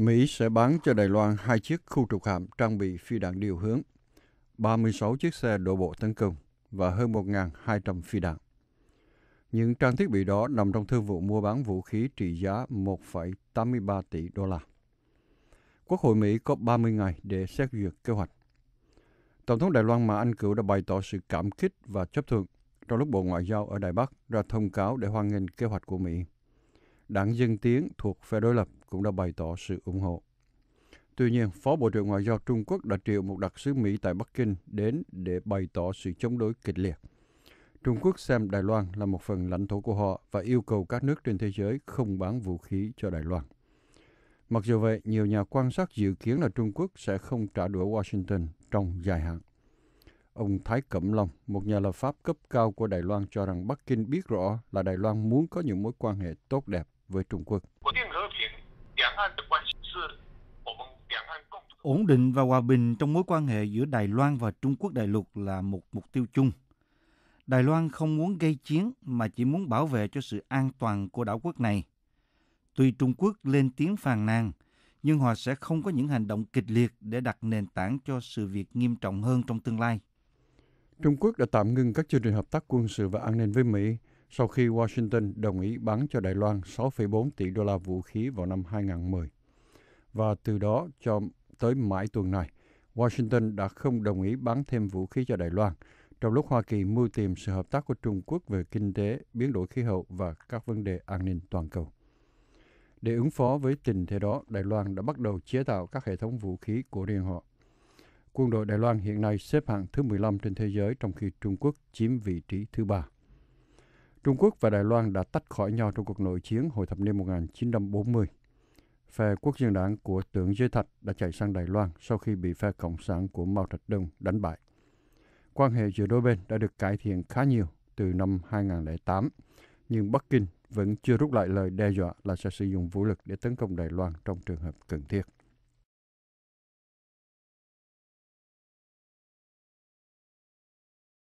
Mỹ sẽ bán cho Đài Loan hai chiếc khu trục hạm trang bị phi đạn điều hướng, 36 chiếc xe đổ bộ tấn công và hơn 1.200 phi đạn. Những trang thiết bị đó nằm trong thương vụ mua bán vũ khí trị giá 1,83 tỷ đô la. Quốc hội Mỹ có 30 ngày để xét duyệt kế hoạch. Tổng thống Đài Loan Mã Anh Cửu đã bày tỏ sự cảm kích và chấp thuận trong lúc Bộ Ngoại giao ở Đài Bắc ra thông cáo để hoan nghênh kế hoạch của Mỹ. Đảng Dân Tiến thuộc phe đối lập cũng đã bày tỏ sự ủng hộ. Tuy nhiên, Phó Bộ trưởng Ngoại giao Trung Quốc đã triệu một đặc sứ Mỹ tại Bắc Kinh đến để bày tỏ sự chống đối kịch liệt. Trung Quốc xem Đài Loan là một phần lãnh thổ của họ và yêu cầu các nước trên thế giới không bán vũ khí cho Đài Loan. Mặc dù vậy, nhiều nhà quan sát dự kiến là Trung Quốc sẽ không trả đũa Washington trong dài hạn. Ông Thái Cẩm Long, một nhà lập pháp cấp cao của Đài Loan cho rằng Bắc Kinh biết rõ là Đài Loan muốn có những mối quan hệ tốt đẹp với Trung Quốc. Ổn định và hòa bình trong mối quan hệ giữa Đài Loan và Trung Quốc đại lục là một mục tiêu chung. Đài Loan không muốn gây chiến mà chỉ muốn bảo vệ cho sự an toàn của đảo quốc này. Tuy Trung Quốc lên tiếng phàn nàn, nhưng họ sẽ không có những hành động kịch liệt để đặt nền tảng cho sự việc nghiêm trọng hơn trong tương lai. Trung Quốc đã tạm ngừng các chương trình hợp tác quân sự và an ninh với Mỹ sau khi Washington đồng ý bán cho Đài Loan 6,4 tỷ đô la vũ khí vào năm 2010. Và từ đó cho tới mãi tuần này, Washington đã không đồng ý bán thêm vũ khí cho Đài Loan, trong lúc Hoa Kỳ mưu tìm sự hợp tác của Trung Quốc về kinh tế, biến đổi khí hậu và các vấn đề an ninh toàn cầu. Để ứng phó với tình thế đó, Đài Loan đã bắt đầu chế tạo các hệ thống vũ khí của riêng họ. Quân đội Đài Loan hiện nay xếp hạng thứ 15 trên thế giới trong khi Trung Quốc chiếm vị trí thứ ba. Trung Quốc và Đài Loan đã tách khỏi nhau trong cuộc nội chiến hồi thập niên 1940. Phe quốc dân đảng của tưởng Giới Thạch đã chạy sang Đài Loan sau khi bị phe Cộng sản của Mao Trạch Đông đánh bại. Quan hệ giữa đôi bên đã được cải thiện khá nhiều từ năm 2008, nhưng Bắc Kinh vẫn chưa rút lại lời đe dọa là sẽ sử dụng vũ lực để tấn công Đài Loan trong trường hợp cần thiết.